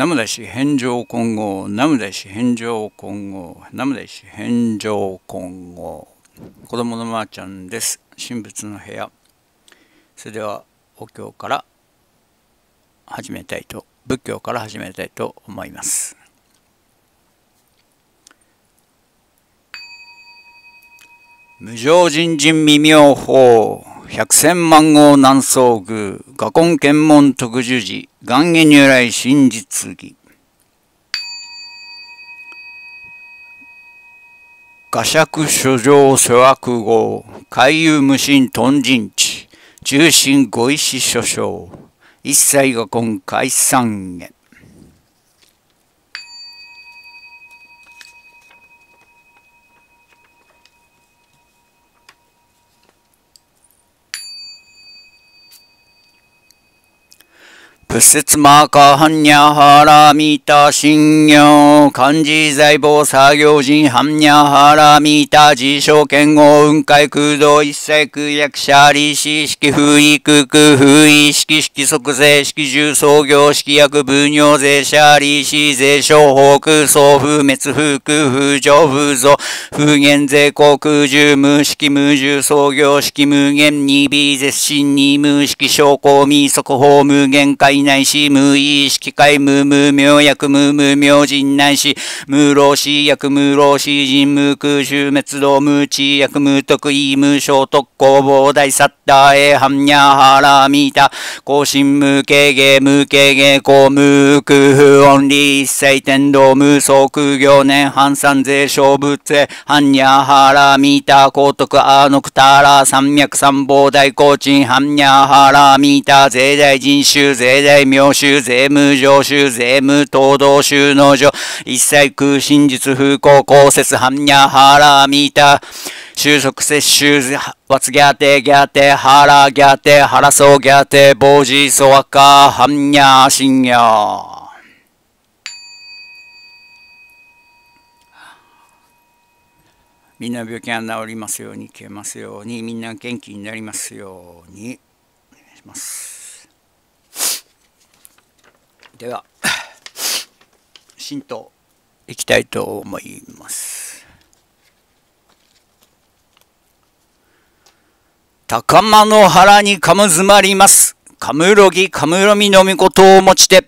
ナムダシ返上混合、ナムダシ返上混合、ナムダシ返上混合。子供のまーちゃんです。神仏の部屋。それでは、お経から始めたいと、仏教から始めたいと思います。無常人人未妙法。百千万号南宋宮、画根検問特殊寺、岩下如来真実儀。画尺諸上諸悪号、海遊無心頓人地、中心五意志諸将、一切画根解散へ。節魔下般若波羅蜜多信用漢字財宝作業人にゃはらみた自称剣豪雲海空洞一切区役者利子式不意空空不意式式即税式重創業式役分業税者利子税商法空総不滅風不風上風造不源税航空重無式無重創業式無限二 b 絶身二無式商工未速報無限界内ないし、無意識界無無明薬無無明人ないし、無老死薬無老死人無空襲滅道、無知薬無得意無償特攻防大サッターエ半ンニャハラミ更新無形芸無形芸公無空オンリー、一切天道無双空行年半三税勝物へ、半ンニャハラミ高徳アーノクターラ山脈三膨大高鎮半ンニャハラミ税大人種税大大名衆、税務上州、税務東道州農場、一切空真術、風光、公説、般若、ハーラー、ミーター、収束摂取、ワツギャテギャテハラギャテハラソギャテボジソワカハンニャシンニャみんな病気が治りますように、消えますように、みんな元気になりますように、お願いします。では浸透いきたいと思います高間の腹にかむずまりますかむろぎかむろみのみことをもちて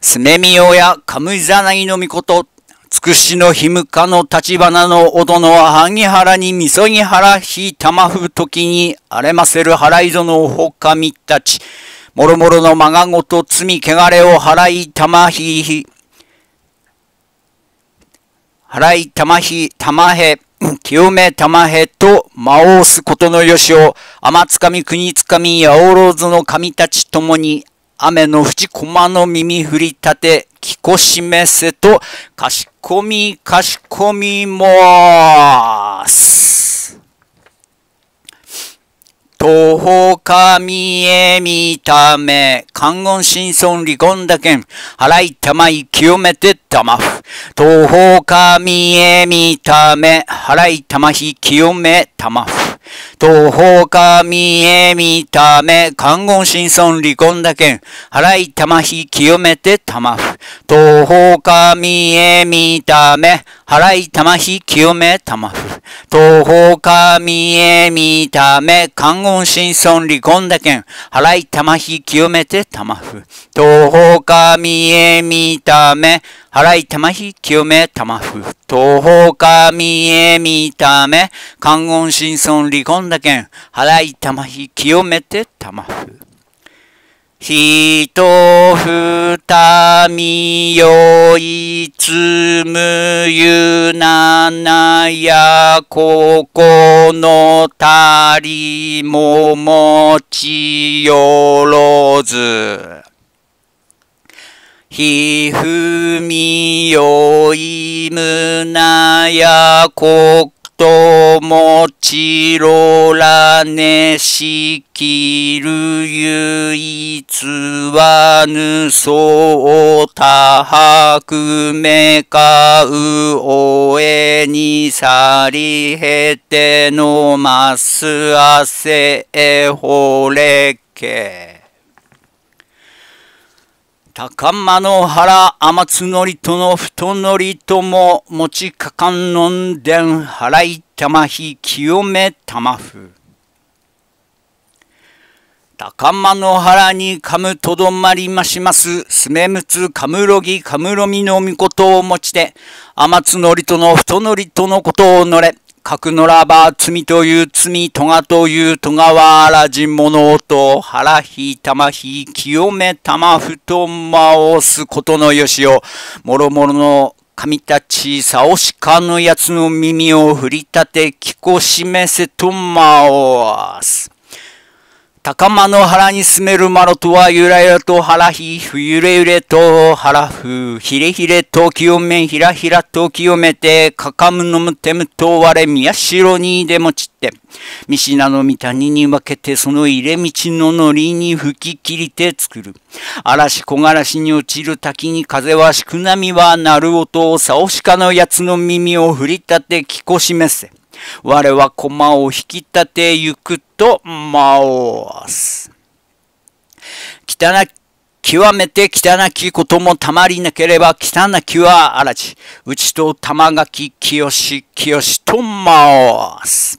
すめみよやかむざないのみことつくしのひむかの立花のお殿は萩原にみそぎ原ひたまふときに荒れませる原いぞのほかみたちもろもろのまがごと罪汚れを払いたまひひ、払いたまひ、たまへ、清めたまへと魔王すことのよしを、天つかみ国つかみ八百ずの神たちともに、雨の淵駒の耳振り立て、きこしめせと、かしこみ、かしこみも、神へ見ため、観音神尊離婚だけん、払いたまい清めてたまふ。東方神へ見ため、払いたまひ清めたまふ。東方神へ見ため、観音神尊離婚だけん、払いたまひ清めてたまふ。東方神へ見ため、払い玉ひ清め玉ふ。東方神へ見た目、観音神尊離婚だけん。払い玉ひ清めて玉ふ。東方神へ見た目、払い玉ひ清め玉ふ。東方神へ見た目、観音神尊離婚だけん。払い玉ひ清めて玉ふ。ひとふたみよいつむゆななやここのたりももちよろず。ひふみよいむなやこともちろらねしきる唯一はぬそうたはくめかうおえにさりへてのますあせえほれけ高間原天津りとの太則とも持ちかかんのんでん払い玉ひ清め玉ふ。高間原にかむとどまりましますすめむつかむろぎかむろみのみことを持ちて天津りとの太則とのことをのれ角のらば罪という罪、とがというとは、あらじものおと、腹ひたまひ、清め玉ふとまおすことのよしを、もろもろの神たち、さおしかのやつの耳を振り立て、聞こしめせとまおす。高間の原に住めるマロとは、ゆらゆらと腹ひ、ふゆれゆれと腹ふ、ひれひれと清め、ひらひらと清めて、かかむのむてむとわれ、宮代にでもちって、三品のみ谷に分けて、その入れ道ののりに吹き切りて作る。嵐木枯らしに落ちる滝に風はしくなみは鳴る音を、さおしかのやつの耳を振り立て聞こしめせ。我は駒を引き立てゆくと回す。汚極めて汚きこともたまりなければ汚きはあらち。うちと玉垣清し清しと回す。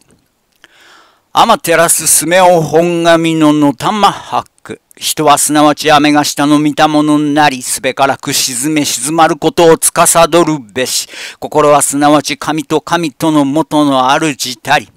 天照すすめを本神ののたまはく、人はすなわち雨が下の見たものになり、すべからく沈め沈まることを司るべし、心はすなわち神と神との元のあるたり、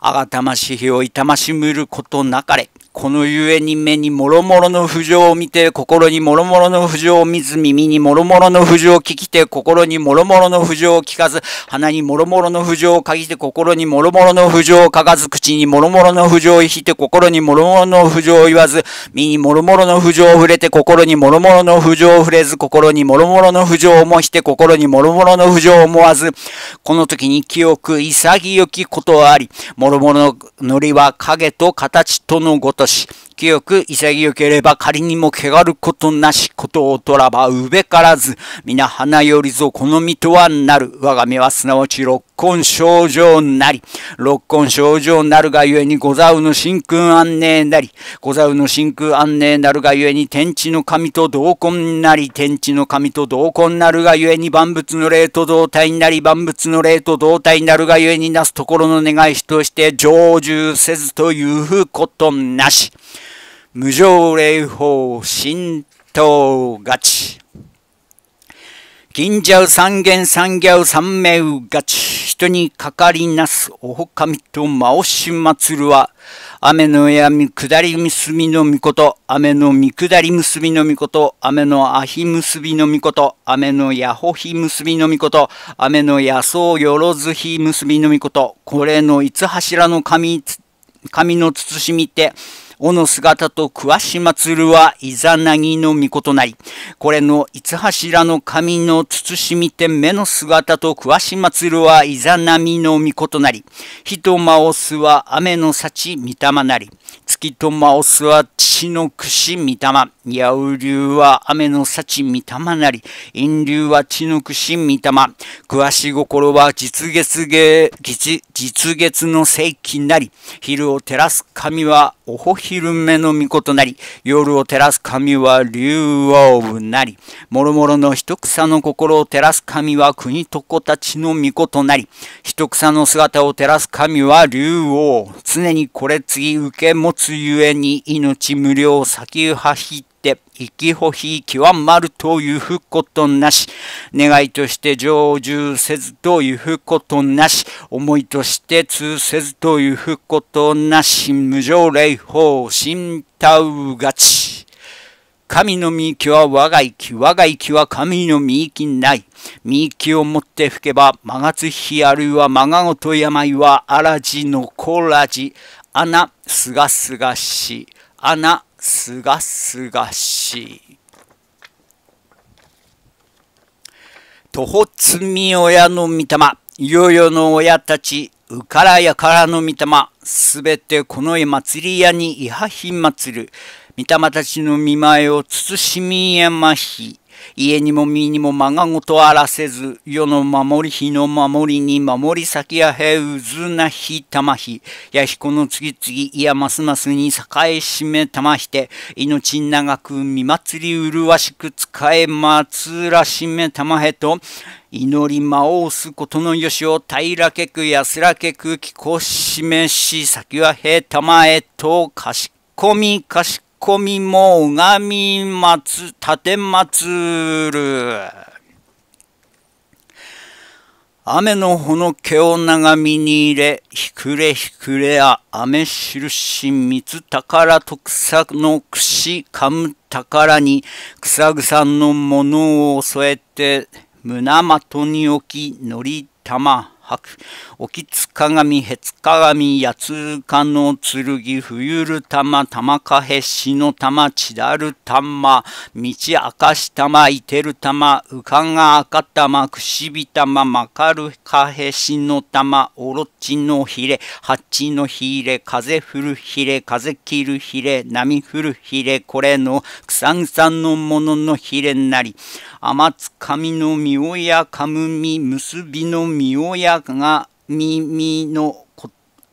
あがたまし日を痛ましむることなかれ。このゆえに目にもろもろの不情を見て、心にもろもろの不情を見ず、耳にもろもろの不情を聞きて、心にもろもろの不情を聞かず、鼻にもろもろの不情を嗅ぎて、心にもろもろの不情を嗅がず、口にもろもろの不情を引いて、心にもろもろの不情を言わず、身にもろもろの不情を触れて、心にもろもろの不情を触れず、心にもろもろの不情を思して、心にもろもろの不情を思わず、この時に清く潔きことはあり、もろもろのノリは影と形とのごとし、清く潔ければ仮にも汚ることなしことをとらばうべからず、皆花よりぞこの身とはなる。我が目はすなわち六根症状なり、六根症状なるがゆえにござうの真空安寧なり、ござうの真空安寧なるがゆえに天地の神と同根なり、天地の神と同根なるがゆえに万物の霊と同体になり、万物の霊と同体になるがゆえになすところの願いしとして成就せずということなし。無常霊法神道勝ち。銀蛇三元三ギャウ三名勝ち。人にかかりなすおほかみとまおしまつるは、雨のやみ下り結びのみこと、雨のみ下り結びのみこと、雨のあひ結びのみこと、雨のやほひ結びのみこと、雨のやそうよろずひ結びのみこと、これのいつ柱の神、神の慎みて、尾の姿と桑島鶴はイザナギの御子となり、これの五柱の神の慎みて目の姿と桑島鶴はイザナミの御子となり、人間をすは雨の幸御霊なり、月とマオスは血の串御霊。八流は雨の幸御霊なり。陰流は血の串御霊。詳し心は実月月、実月の世紀なり。昼を照らす神はおほ昼目の御事なり。夜を照らす神は竜王なり。もろもろの一草の心を照らす神は国と子たちの御事なり。一草の姿を照らす神は竜王。常にこれ次受け持つすゆえに命無料先を走って生きほひはまるというふことなし願いとして成就せずというふことなし思いとして通せずというふことなし無常礼法神たうがち神の御きは我が息、我が息は神の御きない。御きをもって吹けば、曲がつ日あるいはまがごと病はあらじ残らじ。穴すがすがしい穴すがすがしい徒歩積み親の御霊いよいよの親たちうからやからの御霊すべてこの絵祭り屋にいはひまつる御霊たちの見舞いを慎みやまひ家にも身にもまがごとあらせず、世の守り、日の守りに守り先やへうずなひたまひ、やひこの次々、いやますますに栄えしめたまして、命長く見祭り麗しく使えまつらしめたまへと、祈り魔王すことのよしを平らけく安らけく気こしめし先はへたまへとかしこみかしこ込みも拝みまつ、立てまつる雨のほの毛を長みに入れ、ひくれひくれや、雨印水宝と作のくし、かむ宝に、草草のものを添えて、胸的に置き、のり玉。吐く。沖つかがみ、へつかがみ、やつうかのつるぎ、ふゆるたま、たまかへ、しのたま、ちだるたま、みちあかしたま、いてるたま、うかがあかたま、くしびたま、まかるかへ、しのたま、おろちのひれ、はちのひれ、かぜふるひれ、かぜきるひれ、なみふるひれ、これの、くさんさんのもののひれなり、あまつかみのみおやかむみ、むすびのみおやが耳のこ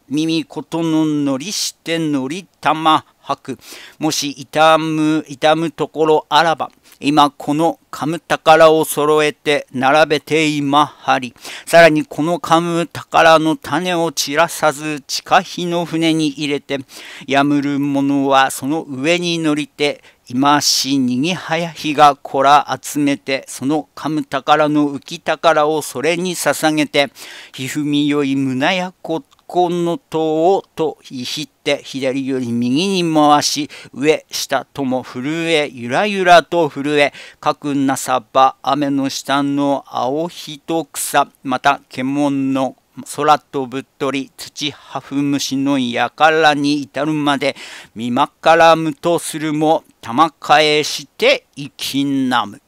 耳ことののりしてのりたまはくもし痛む痛むところあらば今このカム宝を揃えて並べて今張り。さらにこのカム宝の種を散らさず、地下火の船に入れて、やむる者はその上に乗りて、今しにぎはやひがこら集めて、その噛む宝の浮き宝をそれに捧げて、ひふみよい胸やここの塔をとひって左より右に回し上下とも震えゆらゆらと震えかくなさば雨の下の青ひと草また獣の空飛ぶ鳥土はふ虫のやからに至るまで見まからむとするも玉返していきなむ。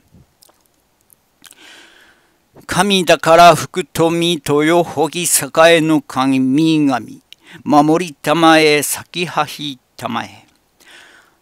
神だから福富豊穂栄の神神守りたまえ咲きはひたまえ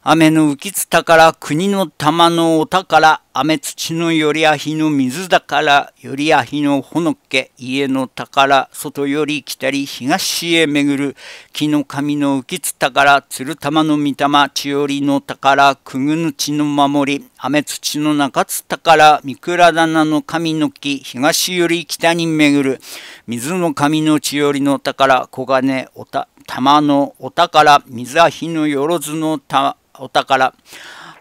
雨の浮きつたから国の玉のお宝雨土のよりあひの水だからよりあひのほのけ家の宝外より来たり東へ巡る木の神の浮きつたから鶴玉の御霊千織の宝くぐぬちの守り雨土の中津宝御三倉棚の神の木東より北に巡る水の神の千織の宝小金おた玉のお宝水あひのよろずの宝お宝。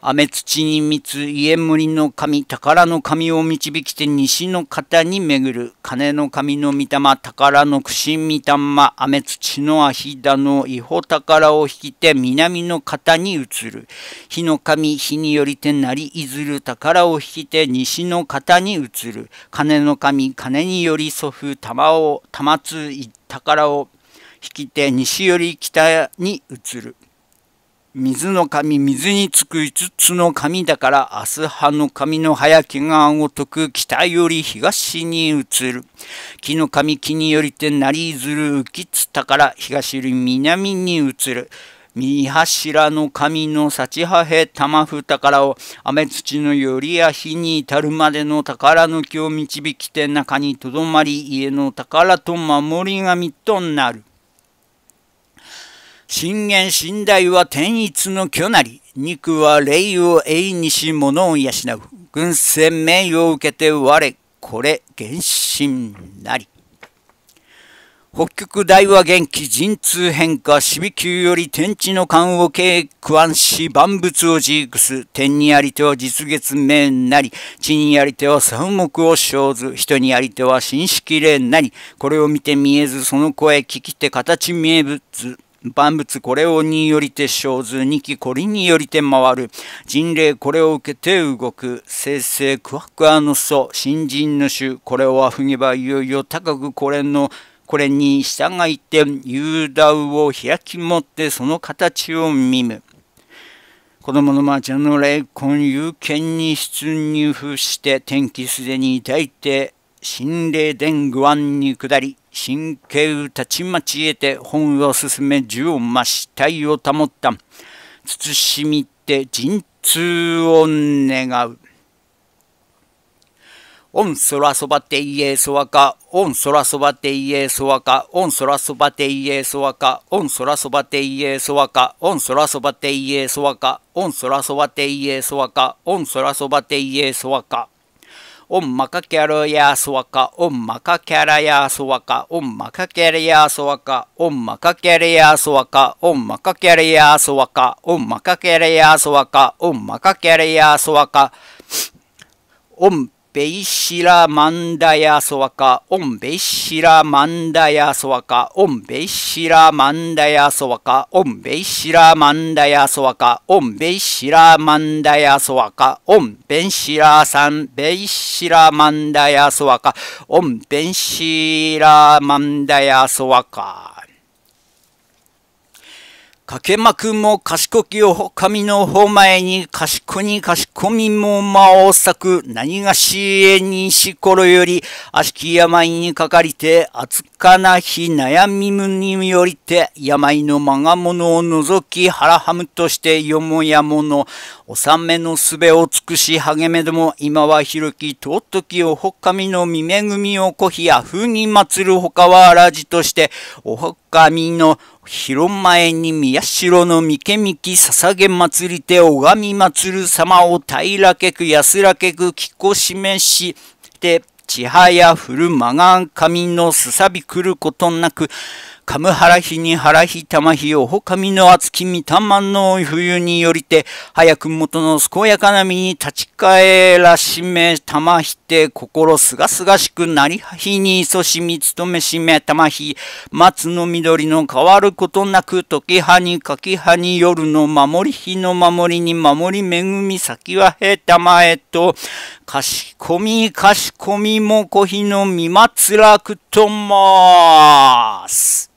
雨土に密、家森の神、宝の神を導きて西の方に巡る。金の神の御霊、宝の苦心御霊、雨土の阿ヒダの違法宝を引きて南の方に移る。火の神、火によりてなりいずる宝を引きて西の方に移る。金の神、金により祖父、玉を、玉つ、宝を引きて西より北に移る。水の神、水につく5つの神だから、明日葉の神の早けがごく、北より東に移る。木の神、木によりてなりずる浮きつたから、東より南に移る。三柱の神の幸はへ玉ふ宝を雨土のよりや火に至るまでの宝の木を導きて中にとどまり家の宝と守り神となる。信玄信頼は天一の巨なり。肉は霊を永にし物を養う。軍船名誉を受けて我、これ、原神なり。北極大は元気、陣痛変化、死びうより天地の勘を経苦安し、万物をジークス、天にありては実月面なり、地にありては三目を生ず、人にありては神式霊なり、これを見て見えず、その声聞きて形見えぶつ、万物これをによりて生ず二期こりによりて回る人霊これを受けて動く生成クワクワの祖新人の主これをあふげばいよいよ高くこれのこれに従いて雄大を開き持ってその形を見む子供の魔女の霊魂有権に出入付して天気すでに抱いて心霊伝具案に下り神経をたちまち得て本を進め銃を増し体を保った慎みて陣痛を願う御空そばていえそわか、御空そばていえそわか、御空そばていえそわか、御空そばそばていえそわか、御空そばそばていえそわか。オンマカキャラヤソワカ、オンマカキャラヤソワカ、オンマカキャラヤソワカ、オンマカキャラヤソワカ、オンマカキャラヤソワカ、オンマカキャラヤソワカ、オンマカキャラヤソワカ、オンベイシラマンダヤソワカオンベイシラマンダヤソワカオンベイシラマンダヤソワカオンベイシラマンダヤソワカオンベイシラマンダヤソワカオンベンシラさんベイシラマンダヤソワカオンベンシラマンダヤソワカかけまくも賢きを神の方前に、賢に賢みもまを咲く、何がしえにしころより、悪しき病にかかりて、熱かな日悩みむによりて、病のまがものを除き、腹はむとしてよもやもの、納めのすべを尽くし励めども、今は広き尊きをほかみのみめぐみをこひやふにまつるほかはあらじとして、おほかみの広前に宮代のみけみきささげまつりておがみまつる様を平らけく安らけくきこしめし、て、ちはやふるまがんかみのすさびくることなく、かむはらひにはらひたまひよほかみのあつきみたまのいふゆによりて、はやくもとのすこやかなみに立ちかえらしめたまひて、心すがすがしくなりはひにいそしみつとめしめたまひ、松のみどりのかわることなく、ときはにかきはに夜の守りひの守りに守りめぐみさきはへたまえと、かしこみかしこみもこひのみまつらくとます。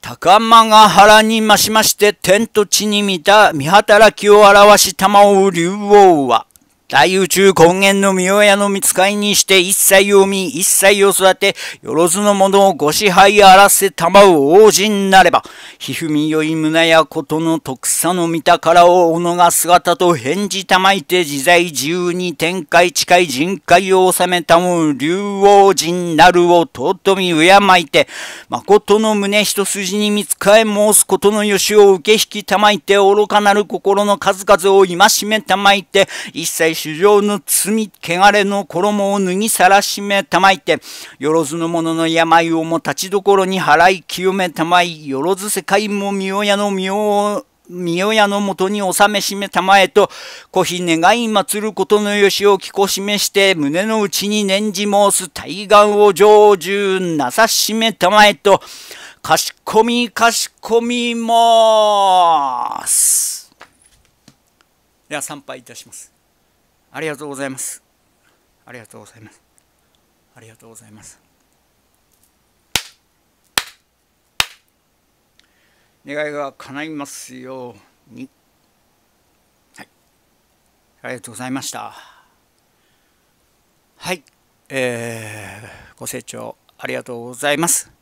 高間が原に増しまして天と地に見た見働きを表し玉を竜王は大宇宙根源の御親の見使いにして一切を見、一切を育て、よろずの者をご支配あらせたまう王子になれば、ひふみよい胸やことの徳さの見宝をおのが姿と返事たまいて自在自由に天界近い人海を治めたう竜王人なるを尊み敬いて、誠の胸一筋に見使え申すことのよしを受け引きたまいて、愚かなる心の数々を戒めたまいて、一切衆上の罪、汚れの衣を脱ぎさらしめたまいて、よろずの者の病をも立ちどころに払い清めたまい、よろず世界も御親の御を三代屋のもとに納めしめたまえと、こひ願い祭ることのよしをきこしめして、胸の内に念じ申す対岸を成就なさしめたまえと、かしこみかしこみます。では参拝いたします。ありがとうございます。ありがとうございます。ありがとうございます。願いが叶いますように。はい。ありがとうございました。はい。えー、ご清聴ありがとうございます。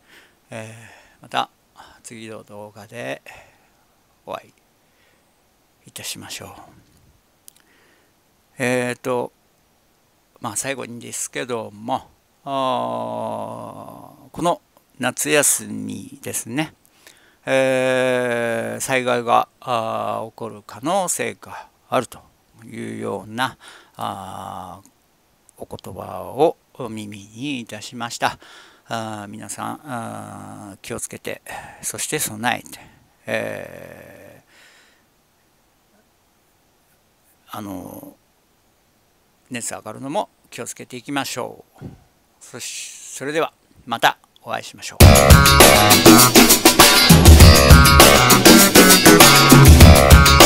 えー、また次の動画でお会いいたしましょう。えっ、ー、とまあ最後にですけどもこの夏休みですね、えー、災害が起こる可能性があるというようなあお言葉を耳にいたしましたあ皆さんあ気をつけてそして備えて、えー、あの熱上がるのも気をつけていきましょうそそれではまたお会いしましょう